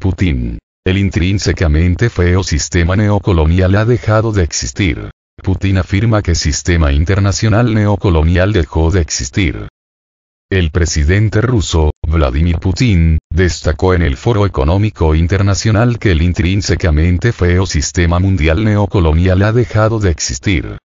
Putin. El intrínsecamente feo sistema neocolonial ha dejado de existir. Putin afirma que sistema internacional neocolonial dejó de existir. El presidente ruso, Vladimir Putin, destacó en el Foro Económico Internacional que el intrínsecamente feo sistema mundial neocolonial ha dejado de existir.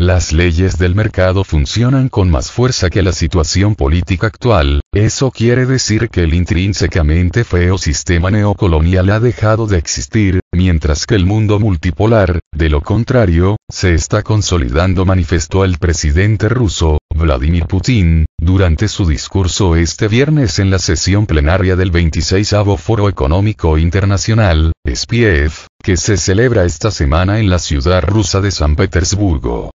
Las leyes del mercado funcionan con más fuerza que la situación política actual, eso quiere decir que el intrínsecamente feo sistema neocolonial ha dejado de existir, mientras que el mundo multipolar, de lo contrario, se está consolidando, manifestó el presidente ruso, Vladimir Putin, durante su discurso este viernes en la sesión plenaria del 26 Foro Económico Internacional, SPIEF, que se celebra esta semana en la ciudad rusa de San Petersburgo.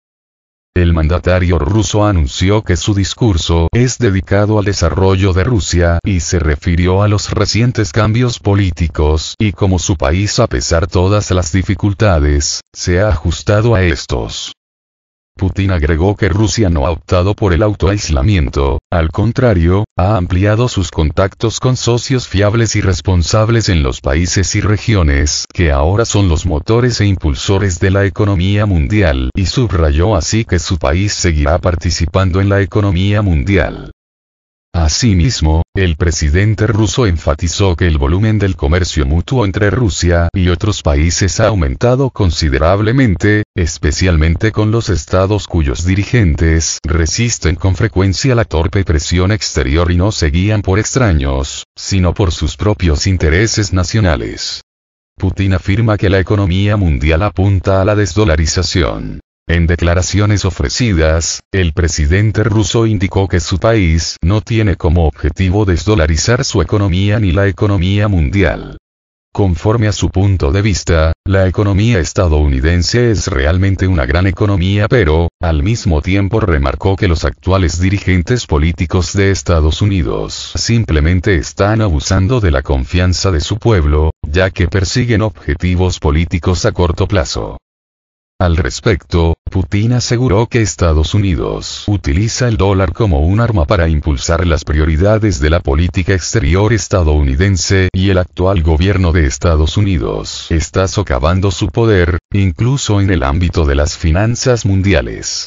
El mandatario ruso anunció que su discurso es dedicado al desarrollo de Rusia y se refirió a los recientes cambios políticos y como su país a pesar todas las dificultades, se ha ajustado a estos. Putin agregó que Rusia no ha optado por el autoaislamiento, al contrario, ha ampliado sus contactos con socios fiables y responsables en los países y regiones que ahora son los motores e impulsores de la economía mundial, y subrayó así que su país seguirá participando en la economía mundial. Asimismo, el presidente ruso enfatizó que el volumen del comercio mutuo entre Rusia y otros países ha aumentado considerablemente, especialmente con los estados cuyos dirigentes resisten con frecuencia la torpe presión exterior y no se guían por extraños, sino por sus propios intereses nacionales. Putin afirma que la economía mundial apunta a la desdolarización. En declaraciones ofrecidas, el presidente ruso indicó que su país no tiene como objetivo desdolarizar su economía ni la economía mundial. Conforme a su punto de vista, la economía estadounidense es realmente una gran economía pero, al mismo tiempo remarcó que los actuales dirigentes políticos de Estados Unidos simplemente están abusando de la confianza de su pueblo, ya que persiguen objetivos políticos a corto plazo. Al respecto, Putin aseguró que Estados Unidos utiliza el dólar como un arma para impulsar las prioridades de la política exterior estadounidense y el actual gobierno de Estados Unidos está socavando su poder, incluso en el ámbito de las finanzas mundiales.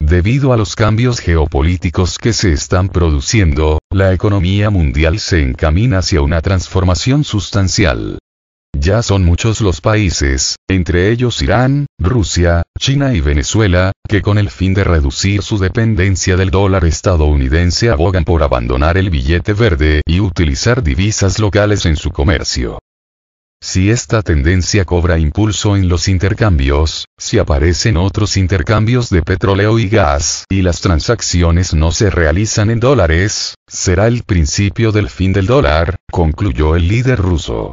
Debido a los cambios geopolíticos que se están produciendo, la economía mundial se encamina hacia una transformación sustancial. Ya son muchos los países, entre ellos Irán, Rusia, China y Venezuela, que con el fin de reducir su dependencia del dólar estadounidense abogan por abandonar el billete verde y utilizar divisas locales en su comercio. Si esta tendencia cobra impulso en los intercambios, si aparecen otros intercambios de petróleo y gas, y las transacciones no se realizan en dólares, será el principio del fin del dólar, concluyó el líder ruso.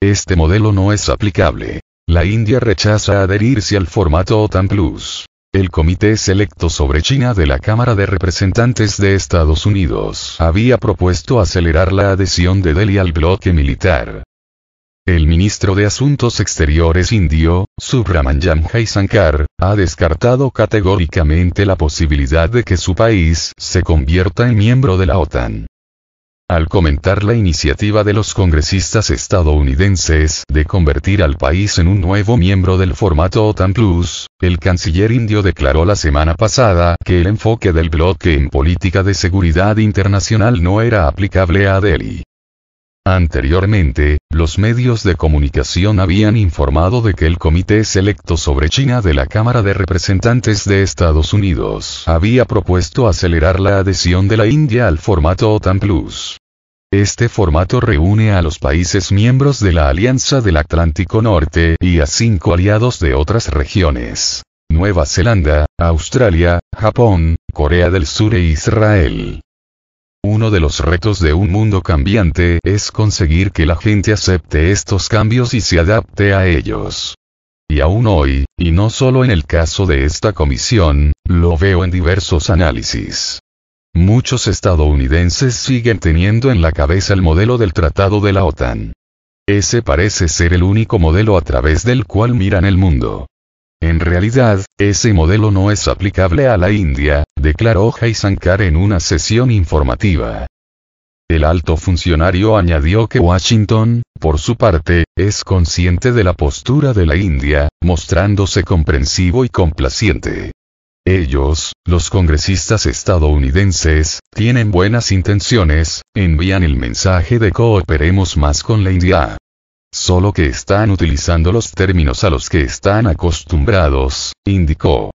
Este modelo no es aplicable. La India rechaza adherirse al formato OTAN Plus. El Comité Selecto sobre China de la Cámara de Representantes de Estados Unidos había propuesto acelerar la adhesión de Delhi al bloque militar. El ministro de Asuntos Exteriores indio, Subramanyam Jaisankar, ha descartado categóricamente la posibilidad de que su país se convierta en miembro de la OTAN. Al comentar la iniciativa de los congresistas estadounidenses de convertir al país en un nuevo miembro del formato OTAN Plus, el canciller indio declaró la semana pasada que el enfoque del bloque en política de seguridad internacional no era aplicable a Delhi. Anteriormente, los medios de comunicación habían informado de que el Comité Selecto sobre China de la Cámara de Representantes de Estados Unidos había propuesto acelerar la adhesión de la India al formato OTAN Plus. Este formato reúne a los países miembros de la Alianza del Atlántico Norte y a cinco aliados de otras regiones. Nueva Zelanda, Australia, Japón, Corea del Sur e Israel. Uno de los retos de un mundo cambiante es conseguir que la gente acepte estos cambios y se adapte a ellos. Y aún hoy, y no solo en el caso de esta comisión, lo veo en diversos análisis. Muchos estadounidenses siguen teniendo en la cabeza el modelo del Tratado de la OTAN. Ese parece ser el único modelo a través del cual miran el mundo. En realidad, ese modelo no es aplicable a la India, declaró Sankar en una sesión informativa. El alto funcionario añadió que Washington, por su parte, es consciente de la postura de la India, mostrándose comprensivo y complaciente. Ellos, los congresistas estadounidenses, tienen buenas intenciones, envían el mensaje de cooperemos más con la India. Solo que están utilizando los términos a los que están acostumbrados, indicó.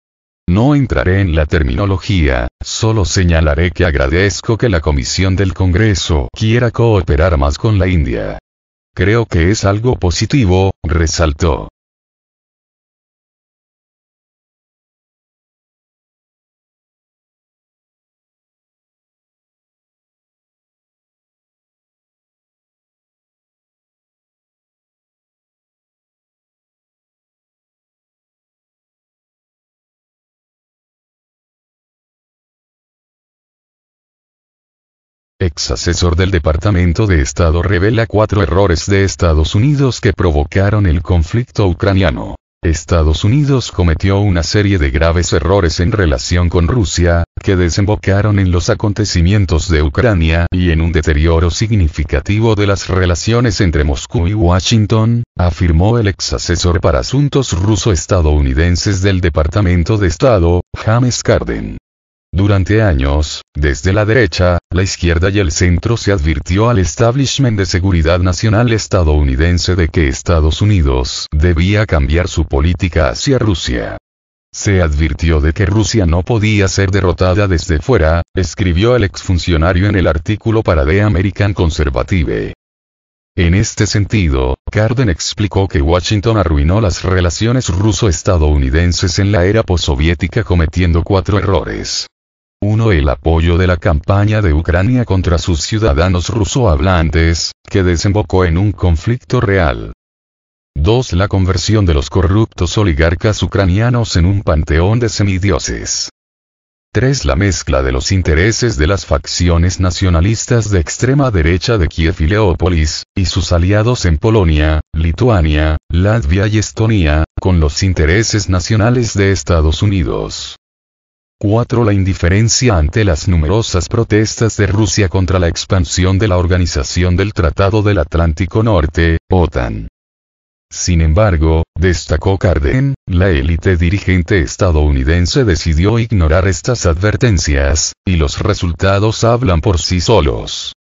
No entraré en la terminología, solo señalaré que agradezco que la Comisión del Congreso quiera cooperar más con la India. Creo que es algo positivo, resaltó. ex asesor del Departamento de Estado revela cuatro errores de Estados Unidos que provocaron el conflicto ucraniano. Estados Unidos cometió una serie de graves errores en relación con Rusia, que desembocaron en los acontecimientos de Ucrania y en un deterioro significativo de las relaciones entre Moscú y Washington, afirmó el ex asesor para asuntos ruso-estadounidenses del Departamento de Estado, James Carden. Durante años, desde la derecha, la izquierda y el centro se advirtió al establishment de seguridad nacional estadounidense de que Estados Unidos debía cambiar su política hacia Rusia. Se advirtió de que Rusia no podía ser derrotada desde fuera, escribió el exfuncionario en el artículo para The American Conservative. En este sentido, Carden explicó que Washington arruinó las relaciones ruso-estadounidenses en la era postsoviética cometiendo cuatro errores. 1. El apoyo de la campaña de Ucrania contra sus ciudadanos rusohablantes, que desembocó en un conflicto real. 2. La conversión de los corruptos oligarcas ucranianos en un panteón de semidioses. 3. La mezcla de los intereses de las facciones nacionalistas de extrema derecha de Kiev y Leópolis, y sus aliados en Polonia, Lituania, Latvia y Estonia, con los intereses nacionales de Estados Unidos. 4. La indiferencia ante las numerosas protestas de Rusia contra la expansión de la Organización del Tratado del Atlántico Norte, OTAN. Sin embargo, destacó Carden, la élite dirigente estadounidense decidió ignorar estas advertencias, y los resultados hablan por sí solos.